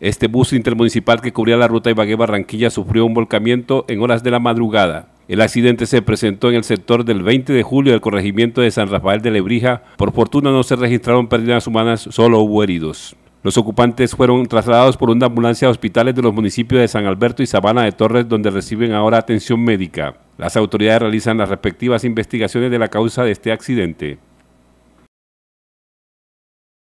Este bus intermunicipal que cubría la ruta Ibagué-Barranquilla sufrió un volcamiento en horas de la madrugada. El accidente se presentó en el sector del 20 de julio del corregimiento de San Rafael de Lebrija. Por fortuna no se registraron pérdidas humanas, solo hubo heridos. Los ocupantes fueron trasladados por una ambulancia a hospitales de los municipios de San Alberto y Sabana de Torres, donde reciben ahora atención médica. Las autoridades realizan las respectivas investigaciones de la causa de este accidente.